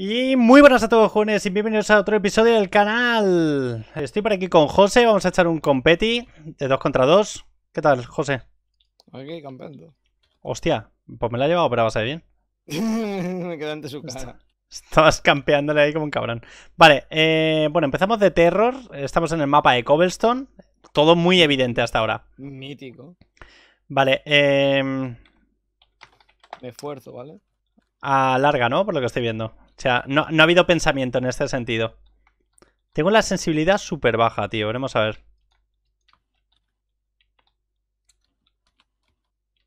Y muy buenas a todos jóvenes y bienvenidos a otro episodio del canal Estoy por aquí con José, vamos a echar un competi de 2 contra 2 ¿Qué tal, José? Aquí, campeando Hostia, pues me la ha llevado, pero va a ver bien Me quedé ante su cara Estabas campeándole ahí como un cabrón Vale, eh, bueno, empezamos de terror Estamos en el mapa de Cobblestone Todo muy evidente hasta ahora Mítico Vale, eh... Me esfuerzo, ¿vale? A larga, ¿no? Por lo que estoy viendo o sea, no, ha habido pensamiento en este sentido. Tengo la sensibilidad súper baja, tío. Veremos a ver.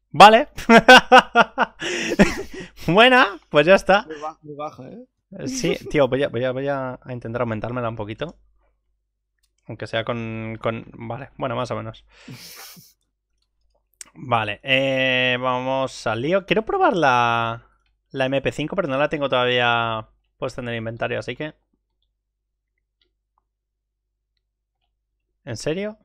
Vale. Buena, pues ya está. Muy, baja, ¿eh? ¿eh? Sí, tío, voy a, a, intentar aumentármela un poquito. Aunque sea con, Vale, bueno, más o menos. Vale, eh, vamos al lío. Quiero probar la la MP5, pero no la tengo todavía puesta en el inventario, así que... ¿En serio?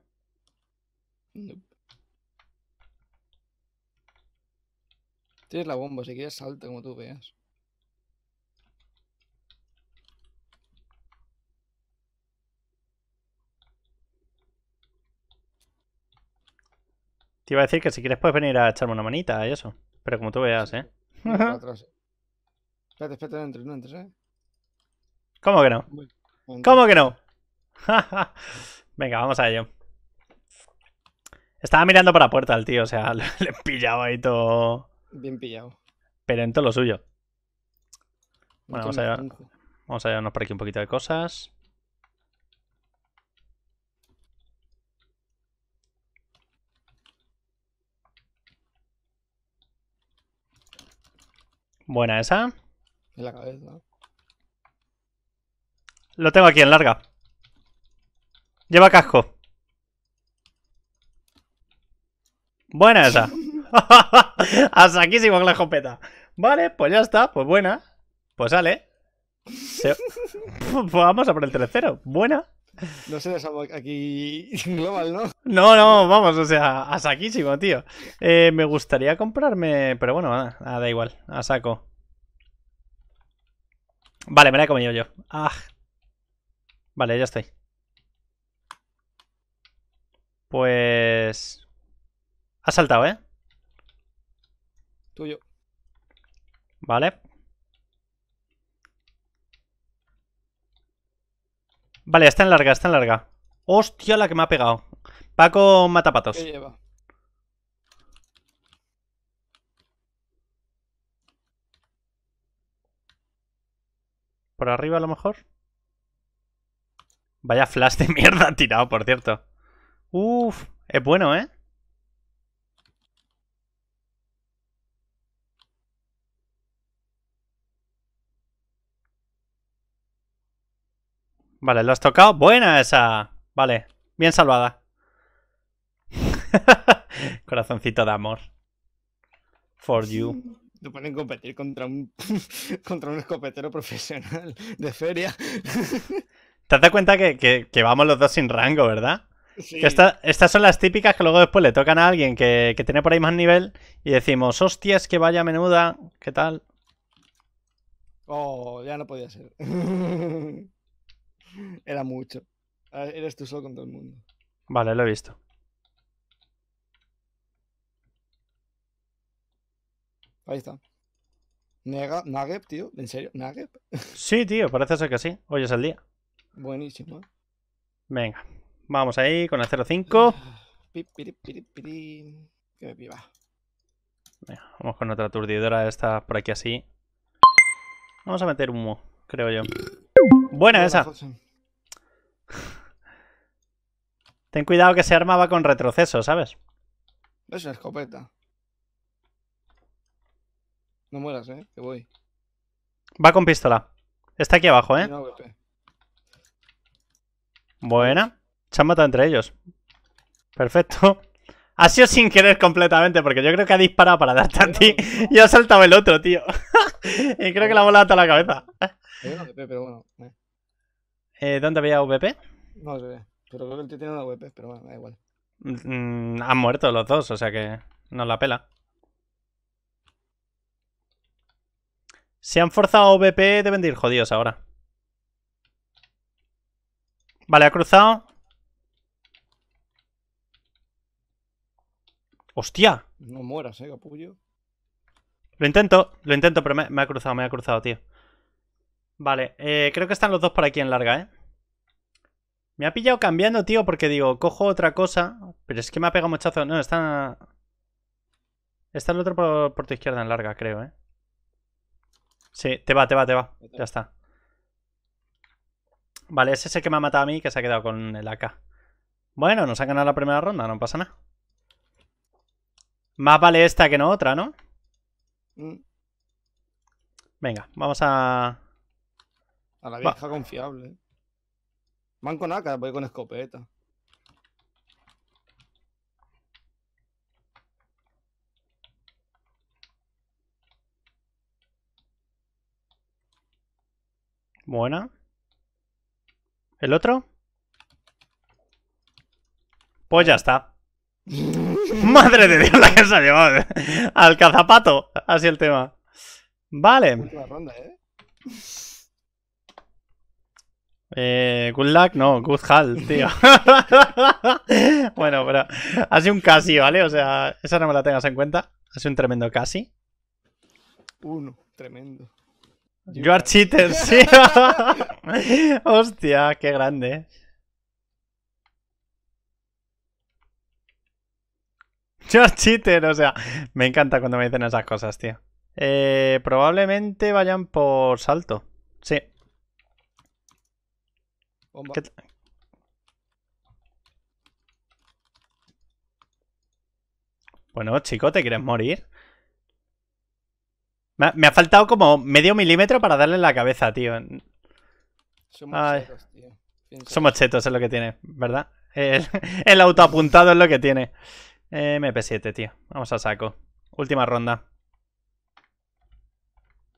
Tienes la bomba, si quieres salta como tú veas. Te iba a decir que si quieres puedes venir a echarme una manita y eso. Pero como tú veas, ¿eh? Espérate, espérate, no entres, no entres, ¿eh? ¿Cómo que no? ¿Cómo que no? Venga, vamos a ello. Estaba mirando para la puerta al tío, o sea, le he pillado ahí todo. Bien pillado. Pero en todo lo suyo. Bueno, vamos a, vamos a llevarnos por aquí un poquito de cosas. Buena esa en la cabeza. Lo tengo aquí en larga. Lleva casco. Buena esa. A saquísimo con la escopeta. Vale, pues ya está. Pues buena. Pues sale. Pues vamos a por el tercero. Buena. No sé aquí global, ¿no? No, no, vamos, o sea, a saquísimo, tío. Eh, me gustaría comprarme, pero bueno, nada, da igual, a saco. Vale, me la he comido yo. Ah. Vale, ya estoy. Pues... Ha saltado, ¿eh? Tuyo. Vale. Vale, está en larga, está en larga. Hostia, la que me ha pegado. Paco matapatos. ¿Qué lleva? ¿Por arriba a lo mejor? Vaya flash de mierda tirado, por cierto. Uf, es bueno, ¿eh? Vale, lo has tocado. Buena esa. Vale, bien salvada. Corazoncito de amor. For you. Te ponen a competir contra un, contra un escopetero profesional de feria. ¿Te has dado cuenta que, vamos los dos sin rango, verdad? Sí. estas son las típicas que luego después le tocan a alguien que, que tiene por ahí más nivel y decimos, hostias, que vaya menuda, ¿qué tal? Oh, ya no podía ser. Era mucho. Eres tú solo con todo el mundo. Vale, lo he visto. Ahí está. Nagep, tío. ¿En serio? ¿Nagep? Sí, tío, parece ser que sí. Hoy es el día. Buenísimo. Eh. Venga, vamos ahí con el 05. Que viva. Venga, vamos con otra aturdidora. Esta por aquí así. Vamos a meter humo, creo yo. Buena esa. Ten cuidado que se armaba con retroceso, ¿sabes? Es una escopeta. No eh, que voy. Va con pistola. Está aquí abajo, eh. Buena. Se han matado entre ellos. Perfecto. Ha sido sin querer completamente, porque yo creo que ha disparado para darte a ti pues y ha saltado el otro, tío. y creo que la bola hasta la cabeza. pero bueno. Eh. Eh, ¿Dónde había VP? No sé, pero creo que el tío tiene una VP, pero bueno, da igual. Mm, mm, han muerto los dos, o sea que no la pela. Se han forzado a VP, de ir jodidos ahora. Vale, ha cruzado. ¡Hostia! No mueras, eh, capullo. Lo intento, lo intento, pero me, ha cruzado, me ha cruzado, tío. Vale, eh, creo que están los dos por aquí en larga, ¿eh? Me ha pillado cambiando, tío, porque digo, cojo otra cosa. Pero es que me ha pegado muchazo. No, está... Está el otro por, por tu izquierda en larga, creo, ¿eh? Sí, te va, te va, te va. Ya está. Vale, ese es el que me ha matado a mí que se ha quedado con el AK. Bueno, nos ha ganado la primera ronda, no pasa nada. Más vale esta que no otra, ¿no? Mm. Venga, vamos a... A la vieja confiable. Van con AK, voy con escopeta. Buena. ¿El otro? Pues ya está. Madre de Dios, la que se ha llevado. Al cazapato. Así el tema. Vale. Ronda, ¿eh? Eh, good luck, no, good hall, tío. bueno, pero ha sido un casi, ¿vale? O sea, esa no me la tengas en cuenta. Ha sido un tremendo casi. Uno, tremendo. George cheater, sí. Hostia, qué grande. Yo cheater, o sea, me encanta cuando me dicen esas cosas, tío. Eh, probablemente vayan por salto. Sí. Bomba. bueno, chico, ¿te quieres morir? Me ha, faltado como medio milímetro para darle en la cabeza, tío. Somos chetos, tío. Somos chetos, es lo que tiene, ¿verdad? El, autoapuntado es lo que tiene. Eh, MP7, tío. Vamos a saco. Última ronda.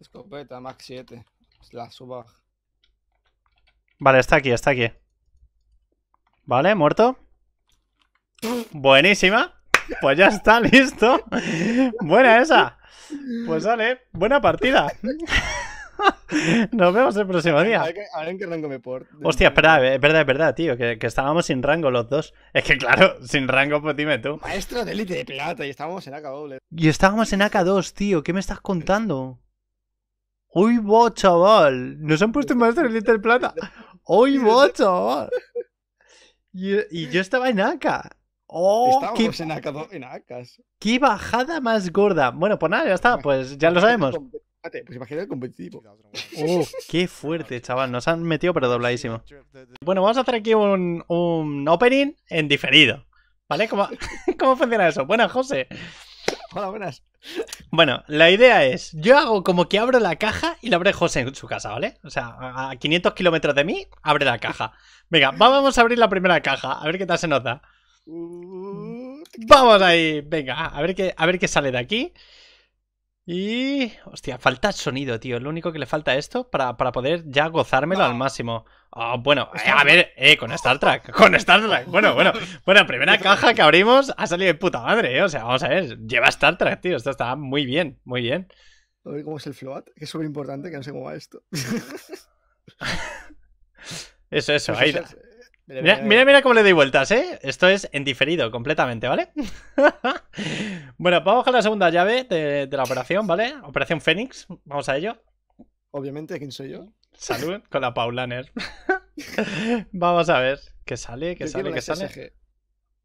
Escopeta, Max 7. La suba. Vale, está aquí, está aquí. Vale, muerto. Buenísima. Pues ya está, listo. Buena esa. Pues vale, buena partida. Nos vemos el próximo día. A ver, en qué rango me porto. Hostia, espera, es verdad, es verdad, tío, que, estábamos sin rango los dos. Es que claro, sin rango, pues dime tú. Maestro de élite de plata y estábamos en AK2. Y estábamos en AK2, tío, ¿qué me estás contando? ¡Uy, bo, chaval! Nos han puesto un maestro de élite de plata. ¡Uy, bo, chaval! Y, y yo estaba en AK. Oh, qué... en, ¡Qué bajada más gorda! Bueno, pues nada, ya está, pues ya lo sabemos. Pues imagínate ¡Oh, qué fuerte, chaval! Nos han metido pero dobladísimo. Bueno, vamos a hacer aquí un, un opening en diferido. ¿Vale? ¿Cómo, ¿Cómo funciona eso? Buenas, José. Hola, buenas. Bueno, la idea es, yo hago como que abro la caja y la abre José en su casa, ¿vale? O sea, a 500 kilómetros de mí, abre la caja. Venga, vamos a abrir la primera caja, a ver qué tal se nos da Mm. Vamos ahí, venga, a ver qué, a ver qué sale de aquí. Y... Hostia, falta sonido, tío. Lo único que le falta a esto para, poder ya gozármelo al ah. máximo. Ah, bueno, eh, a ver, eh, con Star Trek. Con Star Trek. Bueno, bueno. Bueno, primera caja que abrimos ha salido de puta madre, eh. O sea, vamos a ver. Lleva Star Trek, tío. Esto está muy bien, muy bien. A ver cómo es el float, que es súper importante, que no se cómo esto. eso, eso. Pues ahí... Mira mira, cómo le doy vueltas, ¿eh? Esto es en diferido completamente, ¿vale? bueno, vamos con la segunda llave de, la operación, ¿vale? Operación Fénix, vamos a ello. Obviamente, ¿quién soy yo? Salud con la Paulaner. vamos a ver qué sale, qué sale, qué sale.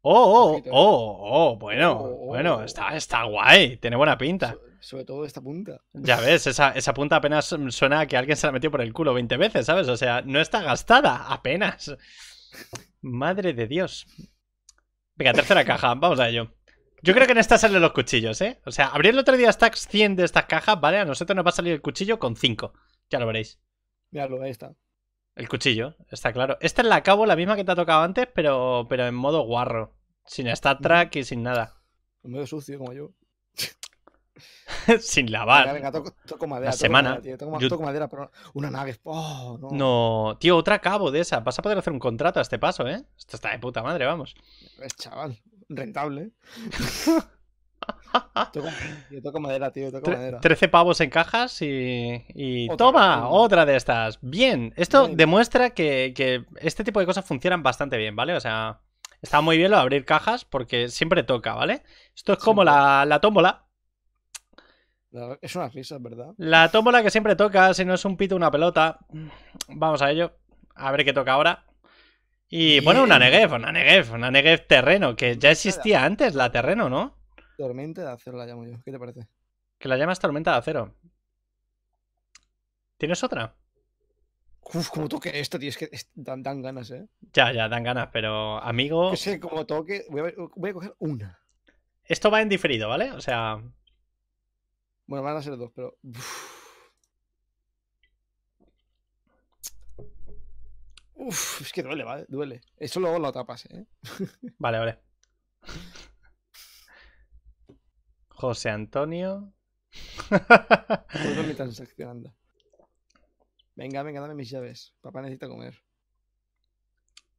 Oh, oh, oh, oh, oh, bueno, oh, oh, bueno, está, está guay, tiene buena pinta. sobre todo esta punta. Ya ves, esa, esa punta apenas suena a que alguien se la metió por el culo 20 veces, ¿sabes? O sea, no está gastada, apenas. Madre de Dios. Venga, tercera caja, vamos a ello. Yo creo que en esta salen los cuchillos, ¿eh? O sea, abrí el otro día stacks 100 de estas cajas, ¿vale? A nosotros nos va a salir el cuchillo con 5. Ya lo veréis. lo, ahí está. El cuchillo, está claro. Esta es la cabo, la misma que te ha tocado antes, pero, pero en modo guarro. Sin Star track y sin nada. En medio sucio, como yo. Sin lavar. La semana. pero una nave. Oh, no. tío, otra cabo de esa. Vas a poder hacer un contrato a este paso, ¿eh? Esto está de puta madre, vamos. Chaval, rentable. Yo toco madera, tío, toco 13 pavos en cajas y. ¡Toma! Otra de estas. Bien. Esto demuestra que, este tipo de cosas funcionan bastante bien, ¿vale? O sea. Está muy bien lo de abrir cajas porque siempre toca, ¿vale? Esto es como la, la tómbola. Es una risa, ¿verdad? La tómbola que siempre toca, si no es un pito, una pelota. Vamos a ello. A ver qué toca ahora. Y bueno, una Negev, una Negev, una Negev terreno, que ya existía antes la terreno, ¿no? Tormenta de acero la llamo yo. ¿Qué te parece? Que la llamas tormenta de acero. ¿Tienes otra? Uf, como toque esto, tío, es que dan, ganas, ¿eh? Ya, ya, dan ganas, pero amigo... Que sé, como toque, voy a, voy a coger una. Esto va en diferido, ¿vale? O sea, bueno, van a ser dos, pero. Uf, es que duele, ¿vale? Duele. Eso luego lo tapas, ¿eh? Vale, vale. José Antonio. Venga, venga, dame mis llaves. Papá necesita comer.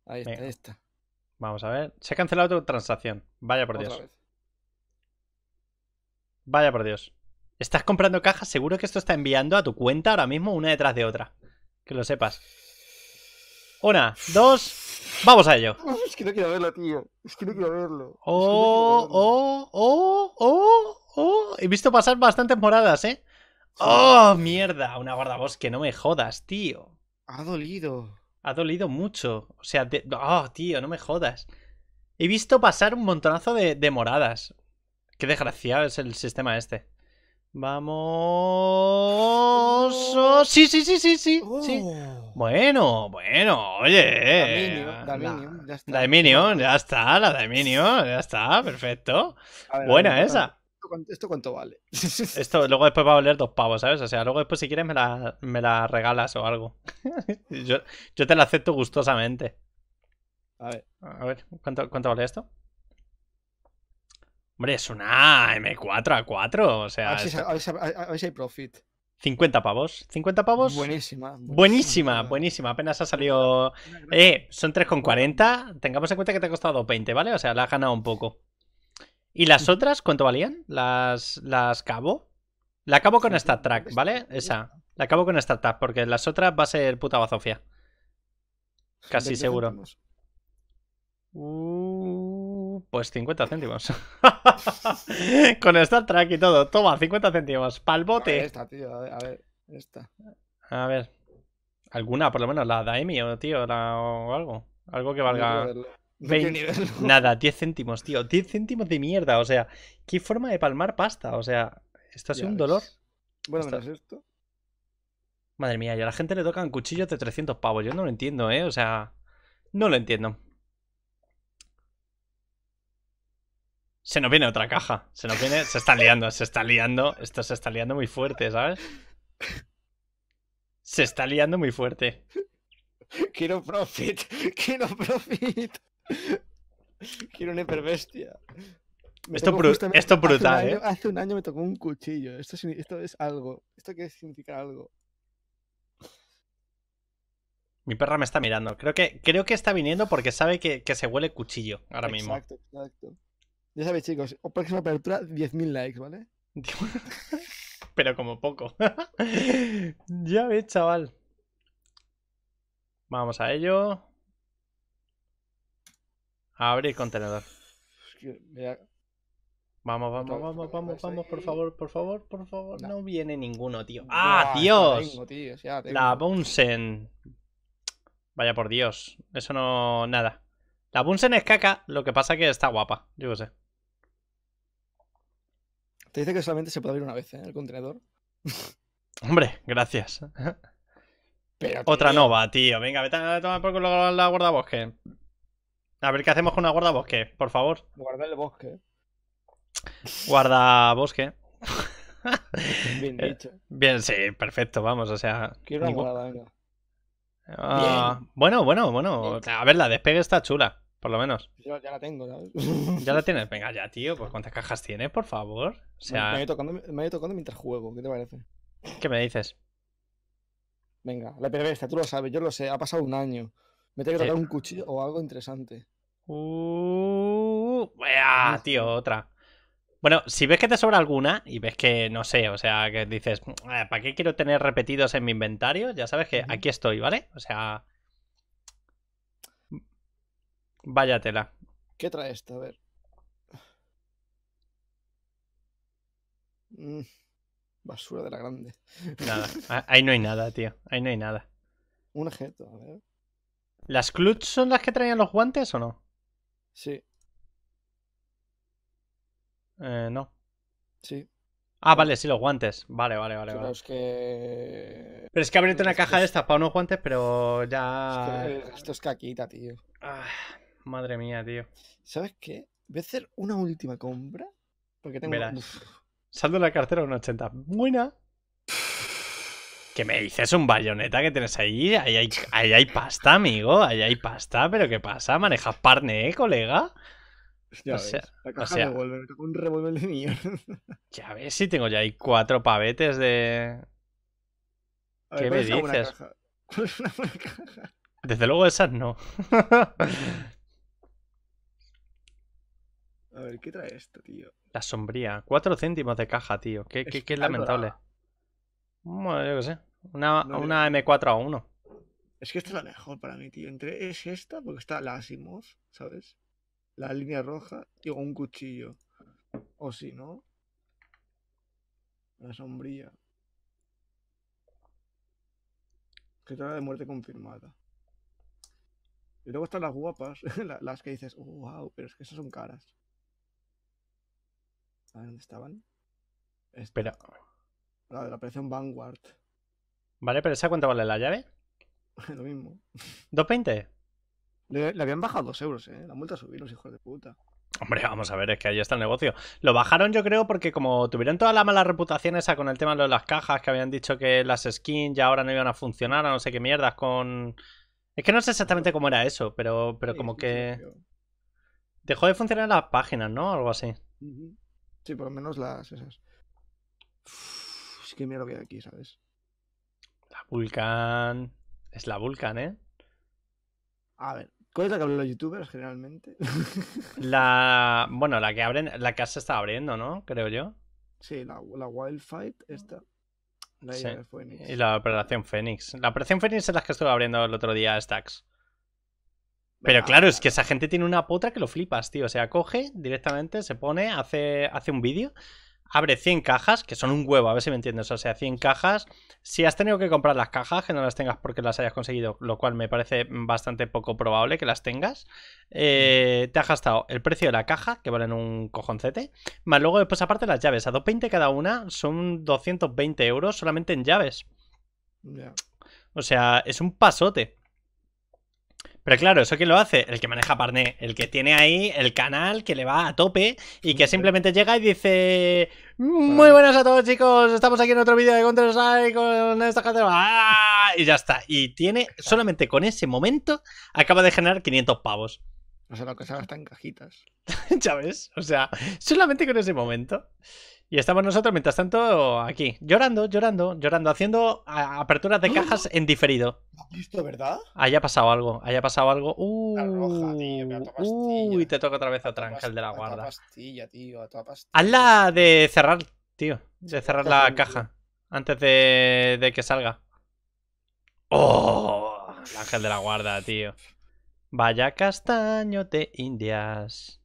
Ahí está, ahí está. Vamos a ver. Se ha cancelado tu transacción. Vaya por Dios. Vaya por Dios. Estás comprando cajas, seguro que esto está enviando a tu cuenta ahora mismo una detrás de otra. Que lo sepas. Una, dos, vamos a ello. Es que no quiero verla tío. Es que no quiero verlo. Oh, oh, oh, oh, oh. He visto pasar bastantes moradas, ¿eh? ¡Oh, mierda! Una guardabosque, no me jodas, tío. Ha dolido. Ha dolido mucho. O sea, oh, tío, no me jodas. He visto pasar un montonazo de, de moradas. Qué desgraciado es el sistema este. Vamos. Oh, sí, sí, sí, sí, sí, oh. Bueno, bueno, oye. Minion, ya está. ya está, la Minion, ya está, perfecto. Buena esa. ¿Esto cuánto vale? Esto luego después va a valer dos pavos, ¿sabes? O sea, luego después si quieres me la, regalas o algo. yo, te la acepto gustosamente. A ver. A ver, ¿cuánto, cuánto vale esto? Hombre, es una M4 A4, o sea... A ver hay profit. 50 pavos. 50 pavos. Buenísima. Buenísima, buenísima. Apenas ha salido. Eh, son 3,40. Tengamos en cuenta que te ha costado 20, ¿vale? O sea, la has ganado un poco. ¿Y las otras cuánto valían? ¿Las, las cabo? La acabo con esta track, ¿vale? Esa. La acabo con esta track, porque las otras va a ser puta bazofia. Casi seguro pues 50 céntimos. Con Star Trek y todo. Toma, 50 céntimos. Palbote. bote. A ver esta, tío. A ver, esta. A ver. Alguna, por lo menos. La da o tío. o algo. Algo que valga... 20... Nada, 10 céntimos, tío. 10 céntimos de mierda. O sea, qué forma de palmar pasta. O sea, esto es un dolor. Bueno, esto. Madre mía, y a la gente le tocan cuchillos de 300 pavos. Yo no lo entiendo, ¿eh? O sea, no lo entiendo. Se nos viene otra caja. Se nos viene. Se está liando, se está liando. Esto se está liando muy fuerte, ¿sabes? Se está liando muy fuerte. Quiero profit. Quiero profit. Quiero una hiperbestia. esto, es brutal, hace ¿eh? Hace un año me tocó un cuchillo. Esto, es algo. ¿Esto quiere significar algo? Mi perra me está mirando. Creo que, creo que está viniendo porque sabe que, se huele cuchillo ahora mismo. Exacto, exacto. Ya sabéis, chicos, próxima apertura, 10.000 likes, ¿vale? Pero como poco. ya ves, chaval. Vamos a ello. A abrir contenedor. Vamos, vamos, vamos, vamos, vamos, por favor, por favor, por favor. No, viene ninguno, tío. ¡Ah, Dios! La Bunsen. Vaya por Dios. Eso no. Nada. La Bunsen es caca, lo que pasa es que está guapa. Yo qué sé. Te dice que solamente se puede abrir una vez, ¿eh? El contenedor. Hombre, gracias. Pero, Otra nova, tío. Venga, vete a tomar por culo la guardabosque. A ver qué hacemos con una guardabosque, por favor. Guarda el bosque. Guarda bosque. Bien eh, dicho. Bien, sí, perfecto, vamos, o sea. Quiero una venga. Ah, bueno, bueno, bueno. A ver, la despegue está chula por lo menos. ya la tengo, ¿sabes? ¿Ya la tienes? Venga, ya, tío. Pues cuántas cajas tienes, por favor. O sea... me, he tocando, tocando mientras juego, ¿qué te parece? ¿Qué me dices? Venga, la perversa, tú lo sabes, yo lo sé, ha pasado un año. Me tengo que tocar un cuchillo o algo interesante. Uh, tío, otra. Bueno, si ves que te sobra alguna y ves que, no sé, o sea, que dices, mm, eh, ¿para qué quiero tener repetidos en mi inventario? Ya sabes que aquí estoy, ¿vale? O sea, Vaya tela. ¿Qué trae esto? A ver. Mm, basura de la grande. Nada. Ahí no hay nada, tío. Ahí no hay nada. Un objeto, a ver. ¿Las clutch son las que traían los guantes o no? Sí. Eh, no. Sí. Ah, vale, sí, los guantes. Vale, vale, vale. Pero es que. Pero es que abrirte una caja de estas para unos guantes, pero ya. esto es caquita, tío. Ah. Madre mía, tío. ¿Sabes qué? Voy a hacer una última compra. Porque tengo. Saldo de la cartera un 80. Buena. ¿Qué me dices? ¿Un bayoneta que tienes ahí? Ahí hay, pasta, amigo. Ahí hay pasta. ¿Pero qué pasa? ¿Manejas parne, eh, colega? Ya o sea, ves, la caja o sea, un revólver de mierda. Ya ves si tengo ya ahí cuatro pavetes de. ¿Qué me dices? Desde luego esas no. A ver, ¿qué trae esto, tío? La sombría. Cuatro céntimos de caja, tío. Qué, lamentable. Bueno, yo qué sé. Una, M4A1. Es que esta es la mejor para mí, tío. Entre es esta, porque está la Asimov, ¿sabes? La línea roja y un cuchillo. O si no, la sombría. Que trae de muerte confirmada. Y luego están las guapas, las que dices, wow, oh, pero es que esas son caras. A dónde estaban. Este. Espera. La de la operación Vanguard. Vale, pero ¿esa cuenta vale la llave? Lo mismo. ¿220? Le, habían bajado 2 euros, ¿eh? La multa subió, los hijos de puta. Hombre, vamos a ver, es que ahí está el negocio. Lo bajaron yo creo porque como tuvieron toda la mala reputación esa con el tema de las cajas, que habían dicho que las skins ya ahora no iban a funcionar, a no sé qué mierdas con... Es que no sé exactamente cómo era eso, pero, pero como que... Dejó de funcionar las páginas, ¿no? Algo así. Sí, por lo menos las esas. es que mira lo que hay aquí, ¿sabes? La Vulcan. Es la Vulcan, ¿eh? A ver, ¿cuál es la que abren los youtubers generalmente? la. Bueno, la que abren. La que se está abriendo, ¿no? Creo yo. Sí, la, la Wild Fight, esta. Y la Operación phoenix La Operación phoenix es la que estuve abriendo el otro día, Stacks. Pero claro, es que esa gente tiene una potra que lo flipas, tío. O sea, coge directamente, se pone, hace, hace un vídeo, abre 100 cajas, que son un huevo, a ver si me entiendes. O sea, 100 cajas. Si has tenido que comprar las cajas, que no las tengas porque las hayas conseguido, lo cual me parece bastante poco probable que las tengas. Eh, te has gastado el precio de la caja, que valen un cojoncete. Más luego, después, pues, aparte, las llaves. A 220 cada una son 220 euros solamente en llaves. O sea, es un pasote. Pero claro, ¿eso quién lo hace? El que maneja Parné, el que tiene ahí el canal que le va a tope y que simplemente llega y dice... Mm, muy buenas a todos chicos, estamos aquí en otro vídeo de Counter Strike con esta gente... ¡Ah! Y ya está. Y tiene, solamente con ese momento, acaba de generar 500 pavos. O sea, lo que se gasta en cajitas. ¿Sabes? O sea, solamente con ese momento. Y estamos nosotros, mientras tanto, aquí, llorando, llorando, llorando, haciendo aperturas de ¡Ah! cajas en diferido. ¿Has visto, verdad? Haya pasado algo, haya pasado algo. Uh, Uy, te toca otra vez a otra ángel de la guarda. A pastilla, tío, a pastilla. Hazla de cerrar, tío, de cerrar la caja antes de, de que salga. ¡Oh! El ángel de la guarda, tío. Vaya castaño de indias.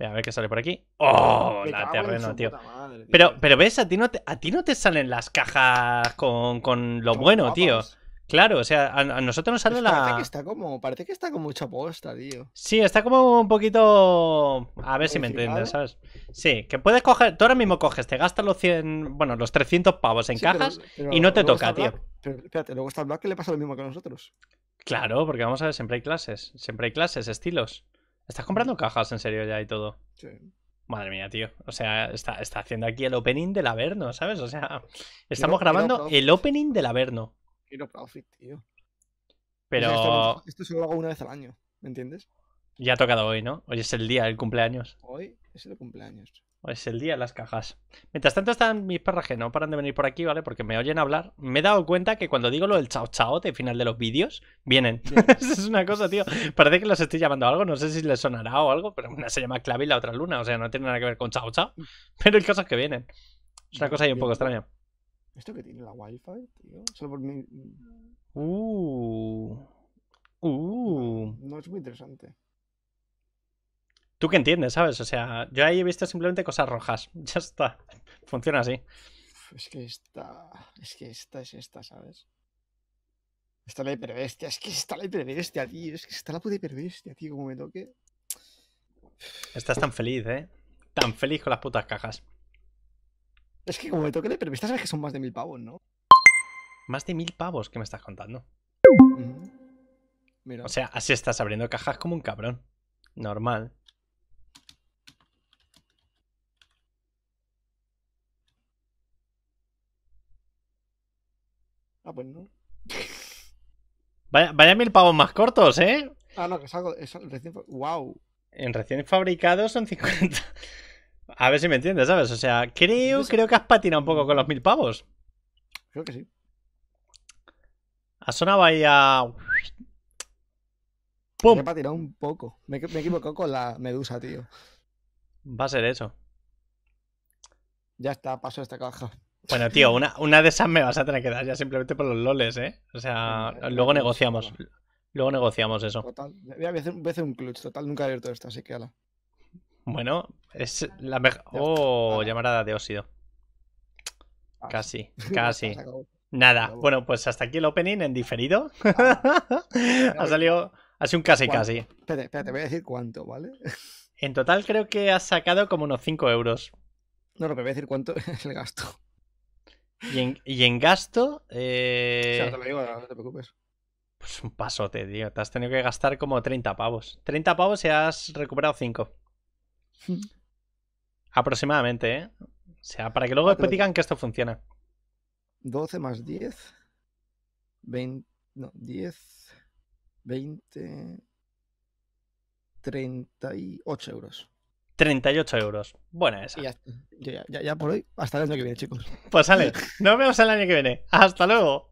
a ver qué sale por aquí. ¡Oh! la terreno, tío. Pero, pero ves, a ti no te, a ti no te salen las cajas con, lo bueno, tío. Claro, o sea, a, nosotros nos sale pues la parece Que está como, parece que está con mucha posta, tío. Sí, está como un poquito. A ver si me entiendes, ¿sabes? Sí, que puedes coger. Tú ahora mismo coges, te gastas los 100. Bueno, los 300 pavos en cajas y no te toca, tío. pero espérate, luego está Black que le pasa lo mismo que a nosotros. Claro, porque vamos a ver, siempre hay clases. Siempre hay clases, estilos. ¿Estás comprando cajas en serio ya y todo? Sí. Madre mía, tío. O sea, está, haciendo aquí el opening del Averno, ¿sabes? O sea, estamos grabando el opening del Averno. Quiero profit, tío. Pero. esto, solo lo hago una vez al año, ¿me entiendes? Ya ha tocado hoy, ¿no? Hoy es el día, del cumpleaños. Hoy es el cumpleaños. Es el día de las cajas. Mientras tanto están mis perras que no paran de venir por aquí, ¿vale? Porque me oyen hablar. Me he dado cuenta que cuando digo lo del chao chao de final de los vídeos, vienen. es una cosa, tío. Parece que los estoy llamando a algo. No sé si les sonará o algo, pero una se llama clave y la otra luna. O sea, no tiene nada que ver con chao chao. Mm. Pero hay cosas que vienen. Es una cosa ahí un poco extraña. ¿Esto que tiene la wifi, tío? Solo por mi... Uh. Uh. no es muy interesante tú que entiendes, ¿sabes? O sea, yo ahí he visto simplemente cosas rojas. Ya está. Funciona así. Es que esta. Es que esta es esta, ¿sabes? Está la hiperbestia, es que está la hiperbestia, tío. Es que está la puta hiperbestia, tío, como me toque. Estás tan feliz, ¿eh? Tan feliz con las putas cajas. Es que como me toque la hiperbestia, sabes que son más de mil pavos, ¿no? Más de mil pavos, ¿qué me estás contando? O sea, así estás abriendo cajas como un cabrón. Normal. Ah, pues no. Vaya, mil pavos más cortos, ¿eh? Ah, no, que es wow. En recién fabricados son 50. A ver si me entiendes, ¿sabes? O sea, creo, creo que has patinado un poco con los mil pavos. Creo que sí. Ha sonado ahí a. ¡Pum! Me he patinado un poco. Me, me equivocado con la medusa, tío. Va a ser eso. Ya está, paso esta caja. Bueno, tío, una, una, de esas me vas a tener que dar ya simplemente por los loles, ¿eh? O sea, luego negociamos. Luego negociamos eso. Total. Voy a hacer, un clutch, total. Nunca he abierto esto, así que ala. Bueno, es la mejor. Oh, de óxido. casi, casi. Nada. Bueno, pues hasta aquí el opening en diferido. Ah, ha salido. Ha sido un casi, casi. Espérate, espérate, voy a decir cuánto, ¿vale? En total creo que has sacado como unos 5 euros. No, no, pero voy a decir cuánto es el gasto. Y en, gasto. te lo eh, digo, no te preocupes. Pues un pasote, tío. Te has tenido que gastar como 30 pavos. 30 pavos y has recuperado 5. Aproximadamente, ¿eh? O sea, para que luego te digan que esto funciona. 12 más 10. 20. No, 10. 20. 38 euros. 38 euros. Buena esa. Ya, ya, ya, por hoy. Hasta el año que viene, chicos. Pues sale. Nos vemos el año que viene. Hasta luego.